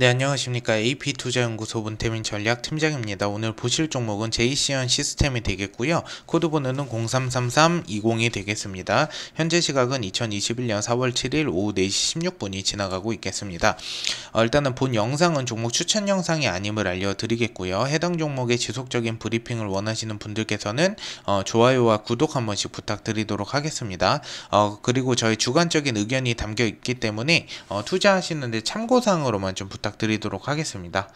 네 안녕하십니까 AP투자연구소 문태민 전략팀장입니다. 오늘 보실 종목은 JCN 시스템이 되겠고요. 코드번호는 033320이 되겠습니다. 현재 시각은 2021년 4월 7일 오후 4시 16분이 지나가고 있겠습니다. 어, 일단은 본 영상은 종목 추천 영상이 아님을 알려드리겠고요. 해당 종목의 지속적인 브리핑을 원하시는 분들께서는 어, 좋아요와 구독 한 번씩 부탁드리도록 하겠습니다. 어, 그리고 저희 주관적인 의견이 담겨 있기 때문에 어, 투자하시는데 참고사항으로만 좀 부탁드립니다. 부탁드리도록 하겠습니다.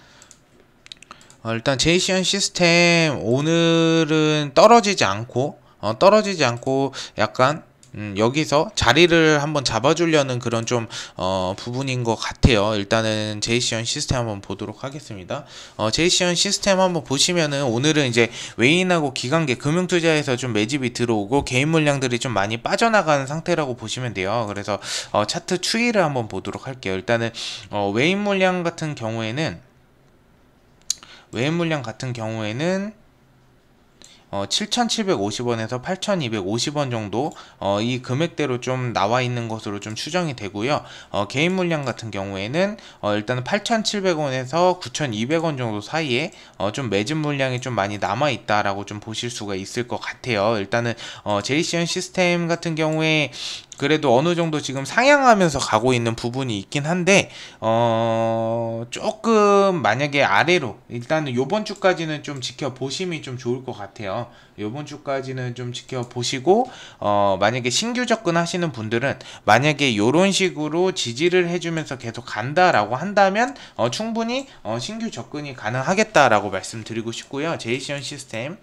어, 일단 제이시언 시스템 오늘은 떨어지지 않고 어, 떨어지지 않고 약간 음, 여기서 자리를 한번 잡아주려는 그런 좀 어, 부분인 것 같아요. 일단은 제이시언 시스템 한번 보도록 하겠습니다. 어, 제이시언 시스템 한번 보시면은 오늘은 이제 외인하고 기관계 금융투자에서 좀 매집이 들어오고 개인 물량들이 좀 많이 빠져나가는 상태라고 보시면 돼요. 그래서 어, 차트 추이를 한번 보도록 할게요. 일단은 어, 외인 물량 같은 경우에는 외인 물량 같은 경우에는 7,750원에서 어, 8,250원 정도 어, 이 금액대로 좀 나와 있는 것으로 좀 추정이 되고요. 어, 개인 물량 같은 경우에는 어, 일단은 8,700원에서 9,200원 정도 사이에 어, 좀 매진 물량이 좀 많이 남아 있다라고 좀 보실 수가 있을 것 같아요. 일단은 어, 제이시언 시스템 같은 경우에 그래도 어느 정도 지금 상향하면서 가고 있는 부분이 있긴 한데 어 조금 만약에 아래로 일단은 요번 주까지는 좀지켜보시면좀 좋을 것 같아요 요번 주까지는 좀 지켜보시고 어 만약에 신규 접근하시는 분들은 만약에 요런 식으로 지지를 해주면서 계속 간다라고 한다면 어 충분히 어 신규 접근이 가능하겠다라고 말씀드리고 싶고요 제이시언 시스템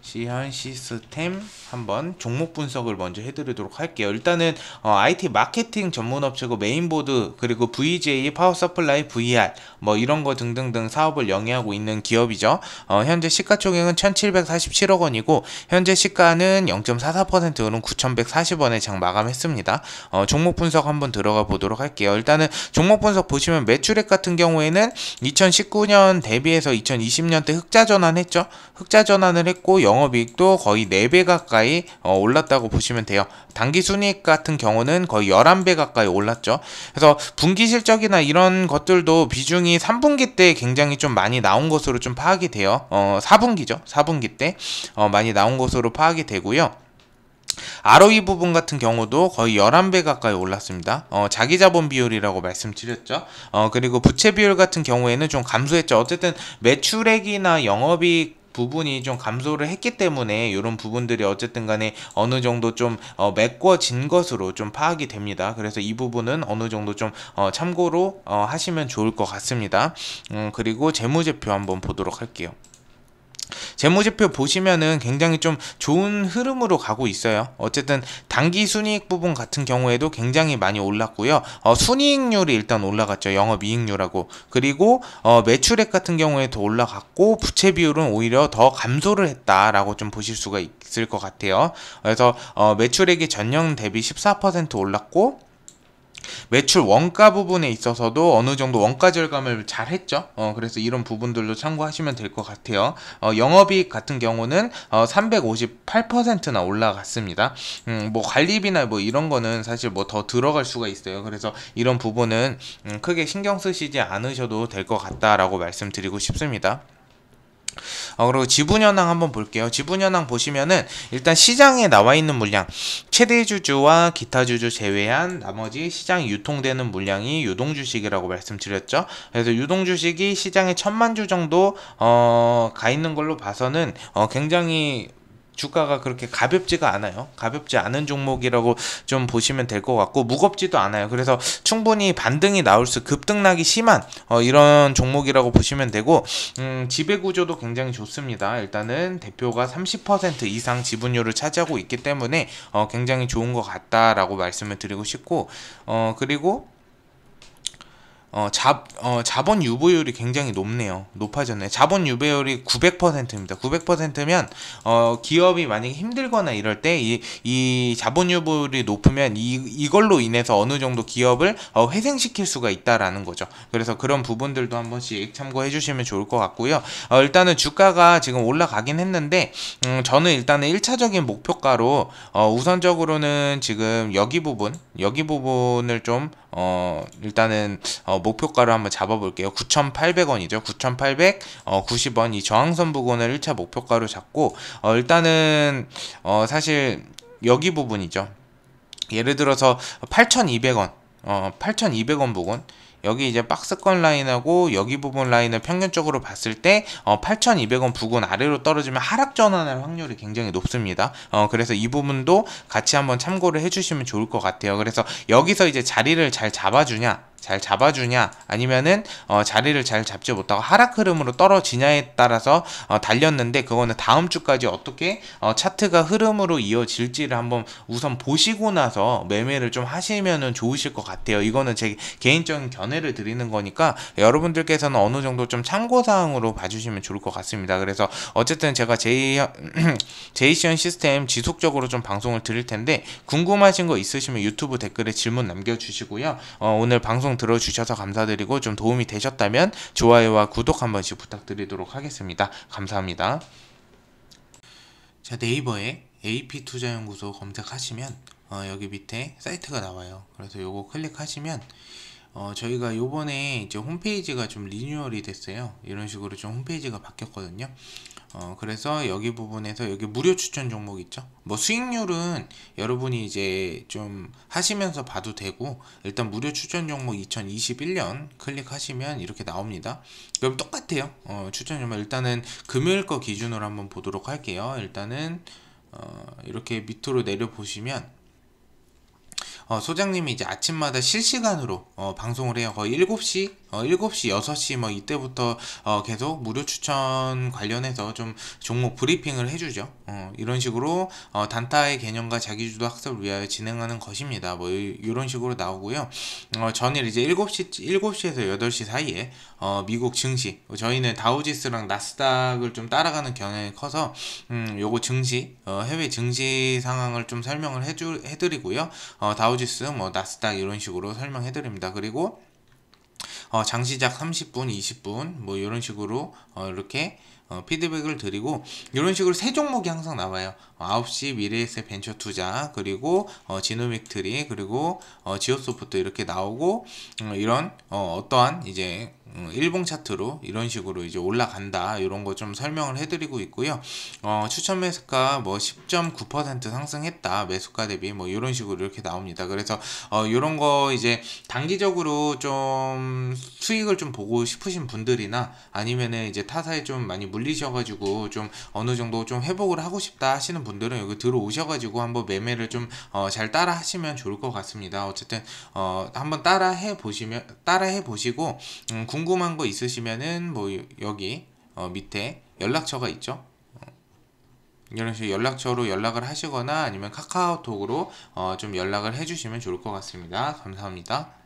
시현 시스템 한번 종목 분석을 먼저 해드리도록 할게요. 일단은 어, IT 마케팅 전문 업체고 메인보드 그리고 VJ 파워 서플라이 VR 뭐 이런 거 등등등 사업을 영위하고 있는 기업이죠. 어, 현재 시가총액은 1,747억 원이고 현재 시가는 0.44% 오른 9,140원에 장 마감했습니다. 어, 종목 분석 한번 들어가 보도록 할게요. 일단은 종목 분석 보시면 매출액 같은 경우에는 2019년 대비해서 2020년 때 흑자 전환했죠. 흑자 전환을 했고 영업이익도 거의 4배 가까이 가까이 어, 올랐다고 보시면 돼요. 단기 순이익 같은 경우는 거의 11배 가까이 올랐죠. 그래서 분기 실적이나 이런 것들도 비중이 3분기 때 굉장히 좀 많이 나온 것으로 좀 파악이 돼요. 어, 4분기죠. 4분기 때 어, 많이 나온 것으로 파악이 되고요. ROE 부분 같은 경우도 거의 11배 가까이 올랐습니다. 어, 자기 자본 비율이라고 말씀드렸죠. 어, 그리고 부채 비율 같은 경우에는 좀 감소했죠. 어쨌든 매출액이나 영업이익 부분이 좀 감소를 했기 때문에 이런 부분들이 어쨌든 간에 어느 정도 좀 어, 메꿔진 것으로 좀 파악이 됩니다. 그래서 이 부분은 어느 정도 좀 어, 참고로 어, 하시면 좋을 것 같습니다. 음, 그리고 재무제표 한번 보도록 할게요. 재무제표 보시면은 굉장히 좀 좋은 흐름으로 가고 있어요. 어쨌든 단기 순이익 부분 같은 경우에도 굉장히 많이 올랐고요. 어, 순이익률이 일단 올라갔죠. 영업이익률하고 그리고 어, 매출액 같은 경우에도 올라갔고 부채 비율은 오히려 더 감소를 했다라고 좀 보실 수가 있을 것 같아요. 그래서 어, 매출액이 전년 대비 14% 올랐고 매출 원가 부분에 있어서도 어느 정도 원가 절감을 잘 했죠. 어, 그래서 이런 부분들도 참고하시면 될 것 같아요. 어, 영업이익 같은 경우는 어, 358%나 올라갔습니다. 음, 뭐 관리비나 뭐 이런 거는 사실 뭐 더 들어갈 수가 있어요. 그래서 이런 부분은 음, 크게 신경 쓰시지 않으셔도 될 것 같다라고 말씀드리고 싶습니다. 어, 그리고 지분 현황 한번 볼게요. 지분 현황 보시면은 일단 시장에 나와 있는 물량 최대 주주와 기타 주주 제외한 나머지 시장 유통되는 물량이 유동 주식이라고 말씀드렸죠. 그래서 유동 주식이 시장에 천만 주 정도 어, 가 있는 걸로 봐서는 어, 굉장히 주가가 그렇게 가볍지가 않아요. 가볍지 않은 종목이라고 좀 보시면 될 것 같고 무겁지도 않아요. 그래서 충분히 반등이 나올 수 급등락이 심한 어, 이런 종목이라고 보시면 되고 음, 지배 구조도 굉장히 좋습니다. 일단은 대표가 30% 이상 지분율을 차지하고 있기 때문에 어, 굉장히 좋은 것 같다라고 말씀을 드리고 싶고 어, 그리고 어, 자, 어, 자본 유보율이 굉장히 높네요. 높아졌네. 요 자본 유보율이 900%입니다. 900%면 어, 기업이 만약에 힘들거나 이럴 때이 이 자본 유보율이 높으면 이 이걸로 인해서 어느 정도 기업을 어, 회생시킬 수가 있다라는 거죠. 그래서 그런 부분들도 한 번씩 참고해 주시면 좋을 것 같고요. 어, 일단은 주가가 지금 올라가긴 했는데 음, 저는 일단은 1차적인 목표가로 어, 우선적으로는 지금 여기 부분, 여기 부분을 좀 어, 일단은 어, 목표가를 한번 잡아볼게요. 9,800원이죠. 9,890원 어, 이 저항선 부근을 1차 목표가로 잡고 어, 일단은 어, 사실 여기 부분이죠. 예를 들어서 8,200원, 어, 8,200원 부근 여기 이제 박스권 라인하고 여기 부분 라인을 평균적으로 봤을 때 어, 8,200원 부근 아래로 떨어지면 하락 전환할 확률이 굉장히 높습니다. 어, 그래서 이 부분도 같이 한번 참고를 해주시면 좋을 것 같아요. 그래서 여기서 이제 자리를 잘 잡아주냐 잘 잡아주냐 아니면은 어, 자리를 잘 잡지 못하고 하락 흐름으로 떨어지냐에 따라서 어, 달렸는데 그거는 다음 주까지 어떻게 어, 차트가 흐름으로 이어질지를 한번 우선 보시고 나서 매매를 좀 하시면은 좋으실 것 같아요. 이거는 제 개인적인 견해를 드리는 거니까 여러분들께서는 어느 정도 좀 참고사항으로 봐주시면 좋을 것 같습니다. 그래서 어쨌든 제가 제이 제이션 시스템 지속적으로 좀 방송을 드릴 텐데 궁금하신 거 있으시면 유튜브 댓글에 질문 남겨주시고요. 어, 오늘 방송 방송 들어주셔서 감사드리고 좀 도움이 되셨다면 좋아요와 구독 한 번씩 부탁드리도록 하겠습니다. 감사합니다. 자 네이버에 AP투자연구소 검색하시면 어, 여기 밑에 사이트가 나와요. 그래서 요거 클릭하시면 어, 저희가 요번에 이제 홈페이지가 좀 리뉴얼이 됐어요. 이런 식으로 좀 홈페이지가 바뀌었거든요. 어, 그래서 여기 부분에서 여기 무료 추천 종목 있죠 뭐 수익률은 여러분이 이제 좀 하시면서 봐도 되고 일단 무료 추천 종목 2021년 클릭하시면 이렇게 나옵니다 그럼 똑같아요 어, 추천 종목 일단은 금요일 거 기준으로 한번 보도록 할게요 일단은 어, 이렇게 밑으로 내려 보시면 어, 소장님이 이제 아침마다 실시간으로 어, 방송을 해요. 거의 7시 어, 7시, 6시 뭐 이때부터 어, 계속 무료 추천 관련해서 좀 종목 브리핑을 해주죠. 어, 이런 식으로 어, 단타의 개념과 자기주도 학습을 위하여 진행하는 것입니다. 뭐 이런 식으로 나오고요. 어, 전일 이제 7시, 7시에서 8시 사이에 어, 미국 증시, 뭐 저희는 다우지스랑 나스닥을 좀 따라가는 경향이 커서 음, 요거 증시, 어, 해외 증시 상황을 좀 설명을 해주, 해드리고요. 어, 다우지스, 뭐 나스닥 이런 식으로 설명해드립니다. 그리고 어, 장 시작 30분, 20분 뭐 이런 식으로 어, 이렇게 어, 피드백을 드리고 이런 식으로 세 종목이 항상 나와요. 어, 9시 미래에셋 벤처 투자 그리고 어, 지노믹트리 그리고 어, 지오소프트 이렇게 나오고 음, 이런 어, 떠한 이제 음, 일봉 차트로 이런 식으로 이제 올라간다 이런 거 좀 설명을 해드리고 있고요. 어, 추천 매수가 뭐 10.9% 상승했다 매수가 대비 뭐 이런 식으로 이렇게 나옵니다. 그래서 어, 이런 거 이제 단기적으로 좀 수익을 좀 보고 싶으신 분들이나 아니면은 이제 타사에 좀 많이 물리셔가지고 좀 어느 정도 좀 회복을 하고 싶다 하시는 분들은 여기 들어오셔가지고 한번 매매를 좀잘 어, 따라 하시면 좋을 것 같습니다. 어쨌든 어, 한번 따라 해 보시면 따라 해 보시고 음, 궁 궁금한 거 있으시면은 뭐 여기 어 밑에 연락처가 있죠. 어, 이런 식으로 연락처로 연락을 하시거나 아니면 카카오톡으로 어좀 연락을 해주시면 좋을 것 같습니다. 감사합니다.